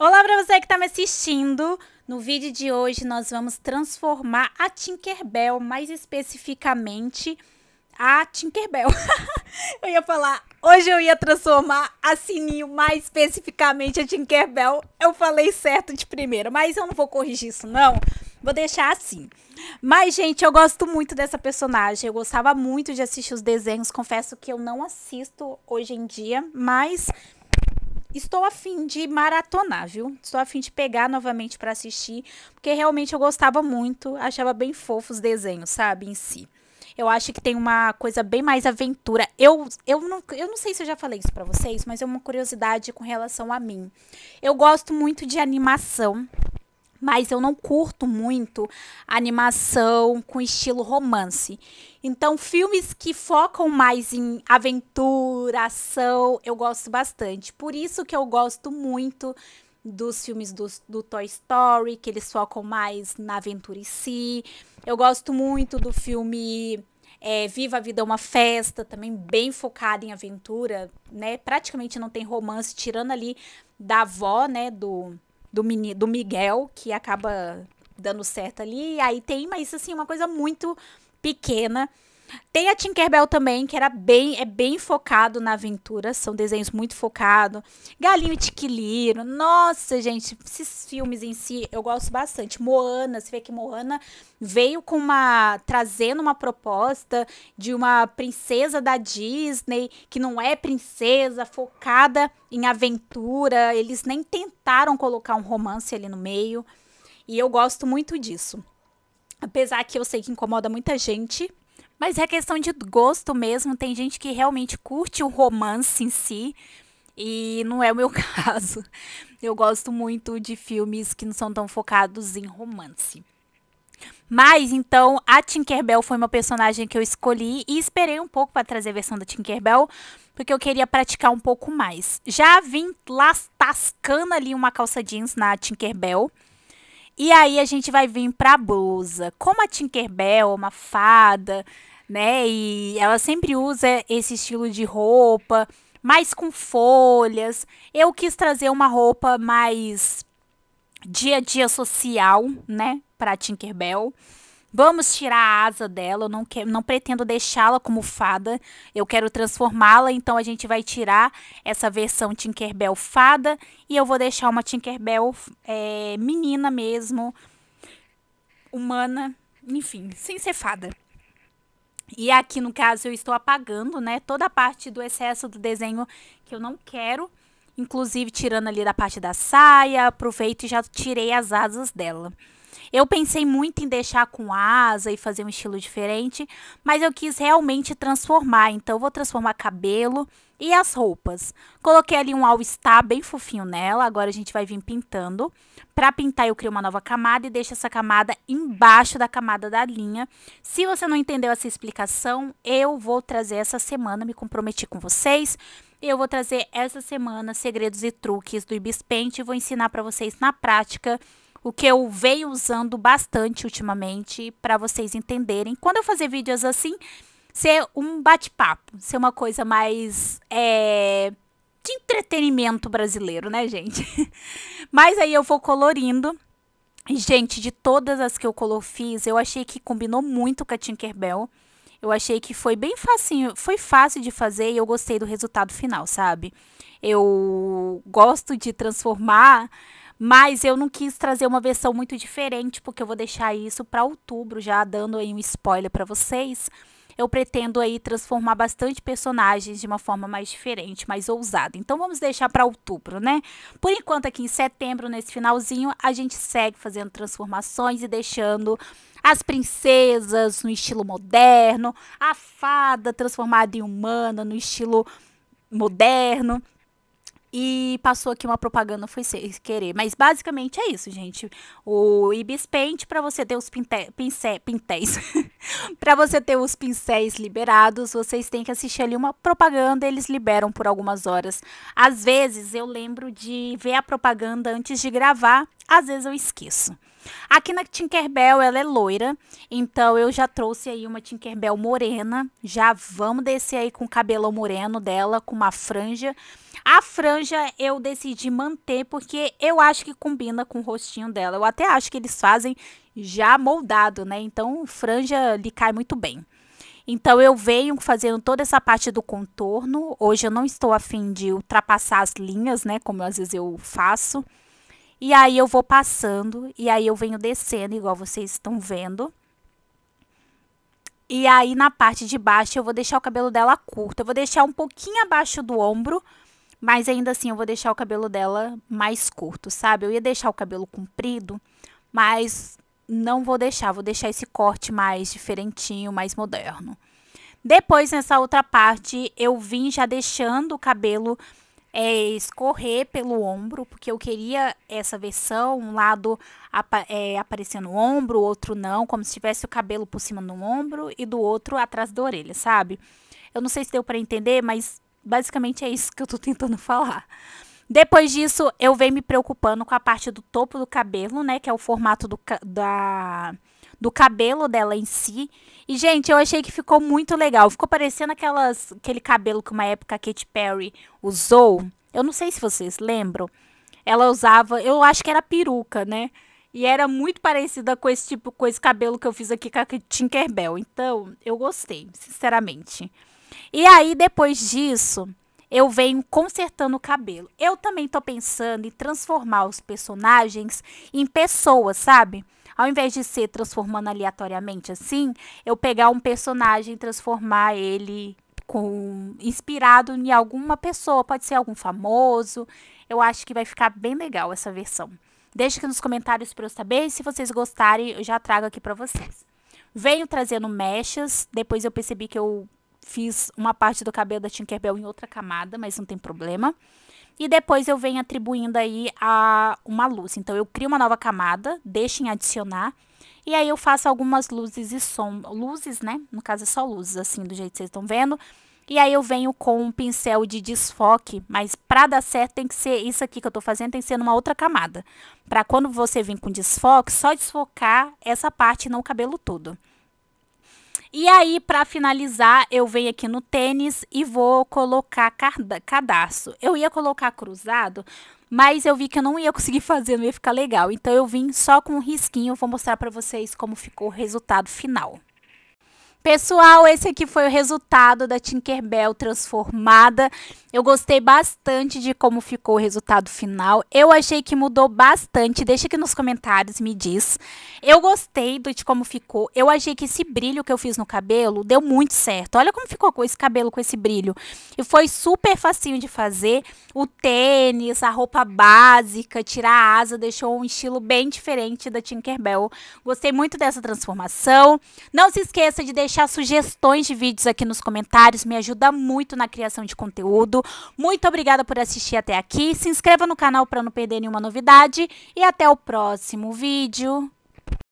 Olá para você que está me assistindo. No vídeo de hoje nós vamos transformar a Tinkerbell, mais especificamente a Tinkerbell. eu ia falar, hoje eu ia transformar a Sininho, mais especificamente a Tinkerbell. Eu falei certo de primeira, mas eu não vou corrigir isso não. Vou deixar assim. Mas, gente, eu gosto muito dessa personagem. Eu gostava muito de assistir os desenhos. Confesso que eu não assisto hoje em dia, mas estou afim de maratonar, viu? Estou afim de pegar novamente para assistir, porque realmente eu gostava muito, achava bem fofo os desenhos, sabe, em si. Eu acho que tem uma coisa bem mais aventura. Eu, eu, não, eu não sei se eu já falei isso para vocês, mas é uma curiosidade com relação a mim. Eu gosto muito de animação mas eu não curto muito animação com estilo romance. Então, filmes que focam mais em aventura, ação, eu gosto bastante. Por isso que eu gosto muito dos filmes do, do Toy Story, que eles focam mais na aventura em si. Eu gosto muito do filme é, Viva a Vida é uma Festa, também bem focado em aventura, né? Praticamente não tem romance, tirando ali da avó, né, do do, mini, do Miguel, que acaba dando certo ali. E aí tem, mas assim, uma coisa muito pequena tem a Tinkerbell também, que era bem, é bem focado na aventura, são desenhos muito focados. Galinho e Tiquiliro, nossa, gente, esses filmes em si eu gosto bastante. Moana, você vê que Moana veio com uma trazendo uma proposta de uma princesa da Disney, que não é princesa, focada em aventura. Eles nem tentaram colocar um romance ali no meio. E eu gosto muito disso. Apesar que eu sei que incomoda muita gente, mas é questão de gosto mesmo. Tem gente que realmente curte o romance em si. E não é o meu caso. Eu gosto muito de filmes que não são tão focados em romance. Mas então a Tinkerbell foi uma personagem que eu escolhi e esperei um pouco para trazer a versão da Tinkerbell, porque eu queria praticar um pouco mais. Já vim lá tascando ali uma calça jeans na Tinkerbell. E aí a gente vai vir pra blusa. Como a Tinkerbell é uma fada, né? E ela sempre usa esse estilo de roupa, mais com folhas. Eu quis trazer uma roupa mais dia a dia social, né? Pra Tinkerbell. Vamos tirar a asa dela, eu não, quero, não pretendo deixá-la como fada, eu quero transformá-la, então a gente vai tirar essa versão Tinkerbell fada e eu vou deixar uma Tinkerbell é, menina mesmo, humana, enfim, sem ser fada. E aqui, no caso, eu estou apagando, né, toda a parte do excesso do desenho que eu não quero, inclusive tirando ali da parte da saia, aproveito e já tirei as asas dela. Eu pensei muito em deixar com asa e fazer um estilo diferente, mas eu quis realmente transformar, então vou transformar cabelo e as roupas. Coloquei ali um all-star bem fofinho nela, agora a gente vai vir pintando. Para pintar eu crio uma nova camada e deixo essa camada embaixo da camada da linha. Se você não entendeu essa explicação, eu vou trazer essa semana, me comprometi com vocês. Eu vou trazer essa semana segredos e truques do Ibis Paint e vou ensinar para vocês na prática o que eu venho usando bastante ultimamente para vocês entenderem. Quando eu fazer vídeos assim, ser um bate-papo, ser uma coisa mais é, de entretenimento brasileiro, né, gente? Mas aí eu vou colorindo. gente, de todas as que eu colo, fiz, eu achei que combinou muito com a Tinkerbell. Eu achei que foi bem facinho, foi fácil de fazer e eu gostei do resultado final, sabe? Eu gosto de transformar mas eu não quis trazer uma versão muito diferente, porque eu vou deixar isso para outubro, já dando aí um spoiler para vocês. Eu pretendo aí transformar bastante personagens de uma forma mais diferente, mais ousada. Então vamos deixar para outubro, né? Por enquanto aqui em setembro, nesse finalzinho, a gente segue fazendo transformações e deixando as princesas no estilo moderno, a fada transformada em humana no estilo moderno. E passou aqui uma propaganda, foi querer. Mas basicamente é isso, gente. O Ibis Paint, para você ter os pinte, pincé, para você ter os pincéis liberados, vocês têm que assistir ali uma propaganda. Eles liberam por algumas horas. Às vezes eu lembro de ver a propaganda antes de gravar, às vezes eu esqueço. Aqui na Tinkerbell ela é loira, então eu já trouxe aí uma Tinkerbell morena. Já vamos descer aí com o cabelo moreno dela, com uma franja. A franja eu decidi manter porque eu acho que combina com o rostinho dela. Eu até acho que eles fazem já moldado, né? Então franja lhe cai muito bem. Então eu venho fazendo toda essa parte do contorno. Hoje eu não estou afim de ultrapassar as linhas, né? Como às vezes eu faço. E aí eu vou passando, e aí eu venho descendo, igual vocês estão vendo. E aí na parte de baixo eu vou deixar o cabelo dela curto. Eu vou deixar um pouquinho abaixo do ombro, mas ainda assim eu vou deixar o cabelo dela mais curto, sabe? Eu ia deixar o cabelo comprido, mas não vou deixar, vou deixar esse corte mais diferentinho, mais moderno. Depois, nessa outra parte, eu vim já deixando o cabelo é, escorrer pelo ombro, porque eu queria essa versão, um lado ap é, aparecer no ombro, o outro não, como se tivesse o cabelo por cima do ombro e do outro atrás da orelha, sabe? Eu não sei se deu para entender, mas basicamente é isso que eu tô tentando falar. Depois disso, eu venho me preocupando com a parte do topo do cabelo, né, que é o formato do, da do cabelo dela em si. E, gente, eu achei que ficou muito legal. Ficou parecendo aquelas, aquele cabelo que uma época a Katy Perry usou. Eu não sei se vocês lembram. Ela usava, eu acho que era peruca, né? E era muito parecida com esse tipo, com esse cabelo que eu fiz aqui com a Tinkerbell. Então, eu gostei, sinceramente. E aí, depois disso, eu venho consertando o cabelo. Eu também tô pensando em transformar os personagens em pessoas, sabe? Ao invés de ser transformando aleatoriamente assim, eu pegar um personagem e transformar ele com inspirado em alguma pessoa, pode ser algum famoso. Eu acho que vai ficar bem legal essa versão. Deixe aqui nos comentários para eu saber e se vocês gostarem, eu já trago aqui para vocês. Venho trazendo mechas, depois eu percebi que eu fiz uma parte do cabelo da Tinkerbell em outra camada, mas não tem problema. E depois eu venho atribuindo aí a uma luz. Então, eu crio uma nova camada, deixo em adicionar. E aí, eu faço algumas luzes e som... Luzes, né? No caso, é só luzes, assim, do jeito que vocês estão vendo. E aí, eu venho com um pincel de desfoque. Mas, pra dar certo, tem que ser... Isso aqui que eu tô fazendo tem que ser numa outra camada. Pra quando você vir com desfoque, só desfocar essa parte, não o cabelo todo. E aí, para finalizar, eu venho aqui no tênis e vou colocar cadastro. Eu ia colocar cruzado, mas eu vi que eu não ia conseguir fazer, não ia ficar legal. Então eu vim só com um risquinho, vou mostrar para vocês como ficou o resultado final. Pessoal, esse aqui foi o resultado da Tinkerbell transformada. Eu gostei bastante de como ficou o resultado final. Eu achei que mudou bastante. Deixa aqui nos comentários, me diz. Eu gostei de como ficou. Eu achei que esse brilho que eu fiz no cabelo deu muito certo. Olha como ficou com esse cabelo com esse brilho. E foi super facinho de fazer. O tênis, a roupa básica, tirar a asa, deixou um estilo bem diferente da Tinkerbell. Gostei muito dessa transformação. Não se esqueça de deixar deixar sugestões de vídeos aqui nos comentários, me ajuda muito na criação de conteúdo. Muito obrigada por assistir até aqui. Se inscreva no canal para não perder nenhuma novidade e até o próximo vídeo.